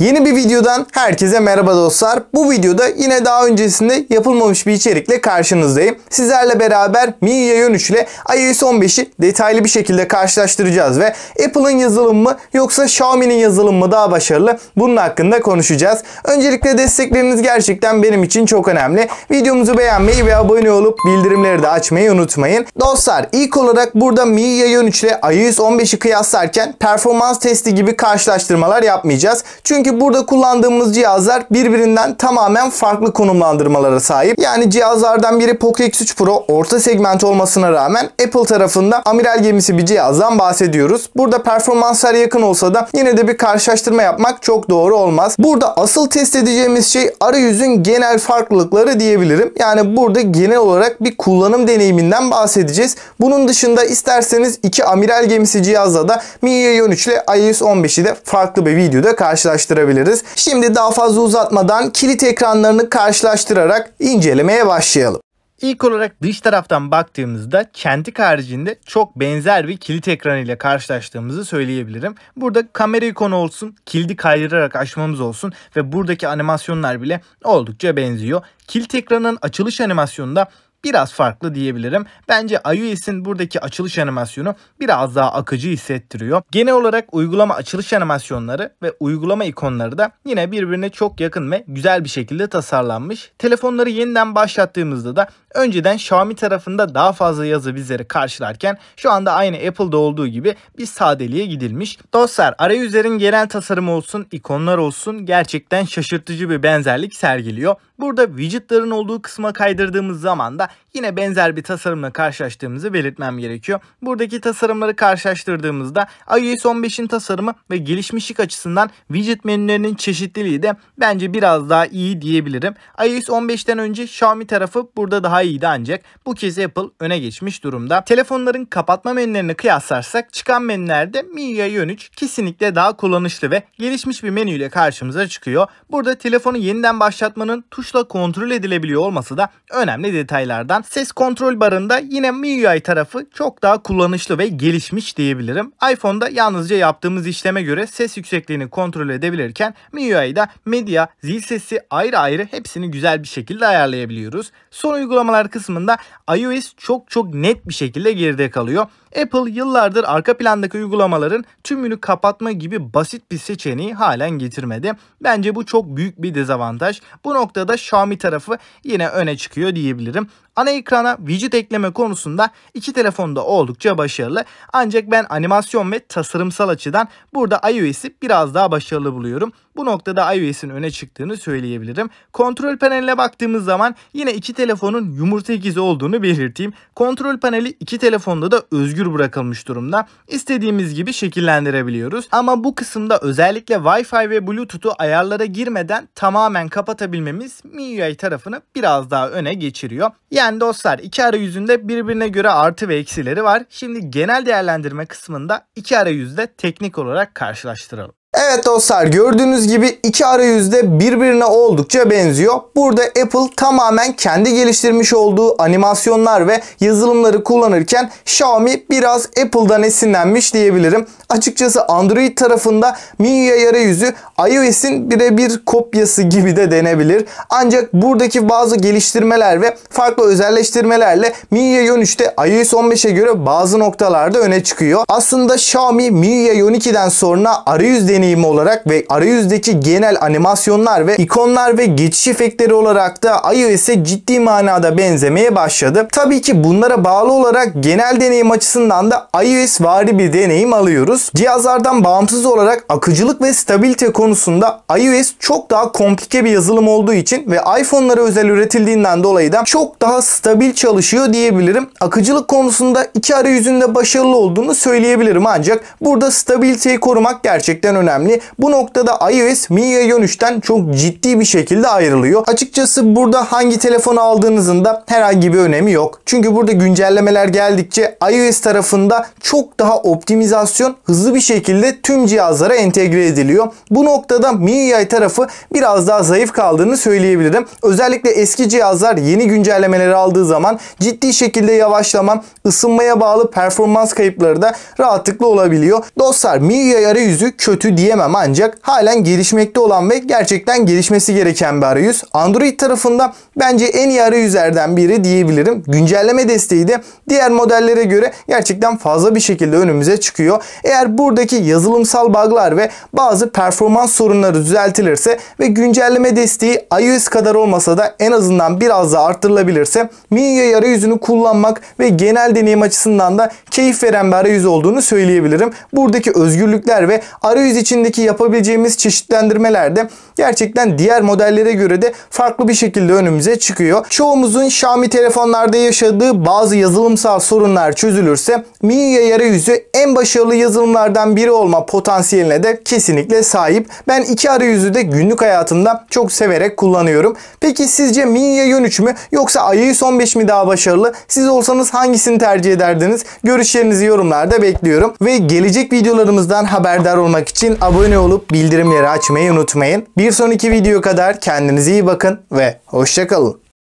Yeni bir videodan herkese merhaba dostlar. Bu videoda yine daha öncesinde yapılmamış bir içerikle karşınızdayım. Sizlerle beraber MIUI i13 ile iOS 15'i detaylı bir şekilde karşılaştıracağız ve Apple'ın yazılımı mı yoksa Xiaomi'nin yazılımı mı daha başarılı bunun hakkında konuşacağız. Öncelikle destekleriniz gerçekten benim için çok önemli. Videomuzu beğenmeyi ve abone olup bildirimleri de açmayı unutmayın. Dostlar ilk olarak burada MIUI i13 ile iOS 15'i kıyaslarken performans testi gibi karşılaştırmalar yapmayacağız. Çünkü çünkü burada kullandığımız cihazlar birbirinden tamamen farklı konumlandırmalara sahip. Yani cihazlardan biri Poco X3 Pro orta segment olmasına rağmen Apple tarafında amiral gemisi bir cihazdan bahsediyoruz. Burada performanslar yakın olsa da yine de bir karşılaştırma yapmak çok doğru olmaz. Burada asıl test edeceğimiz şey arayüzün genel farklılıkları diyebilirim. Yani burada genel olarak bir kullanım deneyiminden bahsedeceğiz. Bunun dışında isterseniz iki amiral gemisi cihazla da MIUI 13 ile iOS 15'i de farklı bir videoda karşılaştırabilirsiniz çıkarabiliriz. Şimdi daha fazla uzatmadan kilit ekranlarını karşılaştırarak incelemeye başlayalım. İlk olarak dış taraftan baktığımızda kendi haricinde çok benzer bir kilit ekranı ile karşılaştığımızı söyleyebilirim. Burada kamera ikonu olsun, kilidi kaydırarak açmamız olsun ve buradaki animasyonlar bile oldukça benziyor. Kilit ekranın açılış animasyonunda biraz farklı diyebilirim. Bence iOS'in buradaki açılış animasyonu biraz daha akıcı hissettiriyor. Genel olarak uygulama açılış animasyonları ve uygulama ikonları da yine birbirine çok yakın ve güzel bir şekilde tasarlanmış. Telefonları yeniden başlattığımızda da önceden Xiaomi tarafında daha fazla yazı bizleri karşılarken şu anda aynı Apple'da olduğu gibi bir sadeliğe gidilmiş. Dostlar arayüzlerin genel tasarımı olsun, ikonlar olsun gerçekten şaşırtıcı bir benzerlik sergiliyor. Burada widgetların olduğu kısma kaydırdığımız zaman da yine benzer bir tasarımla karşılaştığımızı belirtmem gerekiyor. Buradaki tasarımları karşılaştırdığımızda iOS 15'in tasarımı ve gelişmişlik açısından widget menülerinin çeşitliliği de bence biraz daha iyi diyebilirim. iOS 15'ten önce Xiaomi tarafı burada daha iyiydi ancak bu kez Apple öne geçmiş durumda. Telefonların kapatma menülerini kıyaslarsak çıkan menülerde MIUI 13 kesinlikle daha kullanışlı ve gelişmiş bir menüyle karşımıza çıkıyor. Burada telefonu yeniden başlatmanın tuşla kontrol edilebiliyor olması da önemli detaylar taraflardan. Ses kontrol barında yine MIUI tarafı çok daha kullanışlı ve gelişmiş diyebilirim. iPhone'da yalnızca yaptığımız işleme göre ses yüksekliğini kontrol edebilirken MIUI'da medya, zil sesi ayrı ayrı hepsini güzel bir şekilde ayarlayabiliyoruz. Son uygulamalar kısmında iOS çok çok net bir şekilde geride kalıyor. Apple yıllardır arka plandaki uygulamaların tümünü kapatma gibi basit bir seçeneği halen getirmedi. Bence bu çok büyük bir dezavantaj. Bu noktada Xiaomi tarafı yine öne çıkıyor diyebilirim. Ana ekrana widget ekleme konusunda iki telefonda oldukça başarılı. Ancak ben animasyon ve tasarımsal açıdan burada iOS'i biraz daha başarılı buluyorum. Bu noktada iOS'in öne çıktığını söyleyebilirim. Kontrol paneline baktığımız zaman yine iki telefonun yumurta ikizi olduğunu belirteyim. Kontrol paneli iki telefonda da özgür bırakılmış durumda. İstediğimiz gibi şekillendirebiliyoruz. Ama bu kısımda özellikle Wi-Fi ve Bluetooth'u ayarlara girmeden tamamen kapatabilmemiz MIUI tarafını biraz daha öne geçiriyor. Yani dostlar iki arayüzünde birbirine göre artı ve eksileri var. Şimdi genel değerlendirme kısmında iki arayüzde teknik olarak karşılaştıralım. Evet dostlar gördüğünüz gibi iki arayüz de birbirine oldukça benziyor. Burada Apple tamamen kendi geliştirmiş olduğu animasyonlar ve yazılımları kullanırken Xiaomi biraz Apple'dan esinlenmiş diyebilirim. Açıkçası Android tarafında MIUI arayüzü iOS'in birebir kopyası gibi de denebilir. Ancak buradaki bazı geliştirmeler ve farklı özelleştirmelerle MIUI 13'te iOS 15'e göre bazı noktalarda öne çıkıyor. Aslında Xiaomi MIUI 12'den sonra arayüz deneyi deyimi olarak ve arayüzdeki genel animasyonlar ve ikonlar ve geçiş efektleri olarak da iOS'e ciddi manada benzemeye başladı. Tabii ki bunlara bağlı olarak genel deneyim açısından da iOS vari bir deneyim alıyoruz. Cihazlardan bağımsız olarak akıcılık ve stabilite konusunda iOS çok daha komplike bir yazılım olduğu için ve iPhone'lara özel üretildiğinden dolayı da çok daha stabil çalışıyor diyebilirim. Akıcılık konusunda iki arayüzünde başarılı olduğunu söyleyebilirim ancak burada stabiliteyi korumak gerçekten önemli önemli. Bu noktada iOS MIUI 13'ten çok ciddi bir şekilde ayrılıyor. Açıkçası burada hangi telefonu aldığınızın da herhangi bir önemi yok. Çünkü burada güncellemeler geldikçe iOS tarafında çok daha optimizasyon hızlı bir şekilde tüm cihazlara entegre ediliyor. Bu noktada MIUI tarafı biraz daha zayıf kaldığını söyleyebilirim. Özellikle eski cihazlar yeni güncellemeleri aldığı zaman ciddi şekilde yavaşlama, ısınmaya bağlı performans kayıpları da rahatlıkla olabiliyor. Dostlar MIUI arayüzü kötü değil diyemem ancak halen gelişmekte olan ve gerçekten gelişmesi gereken bir arayüz. Android tarafında bence en iyi arayüzlerden biri diyebilirim. Güncelleme desteği de diğer modellere göre gerçekten fazla bir şekilde önümüze çıkıyor. Eğer buradaki yazılımsal bug'lar ve bazı performans sorunları düzeltilirse ve güncelleme desteği iOS kadar olmasa da en azından biraz daha arttırılabilirse MIUI arayüzünü kullanmak ve genel deneyim açısından da keyif veren bir arayüz olduğunu söyleyebilirim. Buradaki özgürlükler ve arayüz için içindeki yapabileceğimiz çeşitlendirmelerde gerçekten diğer modellere göre de farklı bir şekilde önümüze çıkıyor. Çoğumuzun Xiaomi telefonlarda yaşadığı bazı yazılımsal sorunlar çözülürse MIUI arayüzü en başarılı yazılımlardan biri olma potansiyeline de kesinlikle sahip. Ben iki arayüzü de günlük hayatımda çok severek kullanıyorum. Peki sizce MIUI yön mü yoksa iOS 15 mi daha başarılı? Siz olsanız hangisini tercih ederdiniz? Görüşlerinizi yorumlarda bekliyorum. Ve gelecek videolarımızdan haberdar olmak için abone olup bildirimleri açmayı unutmayın. Bir sonraki video kadar kendinize iyi bakın ve hoşçakalın.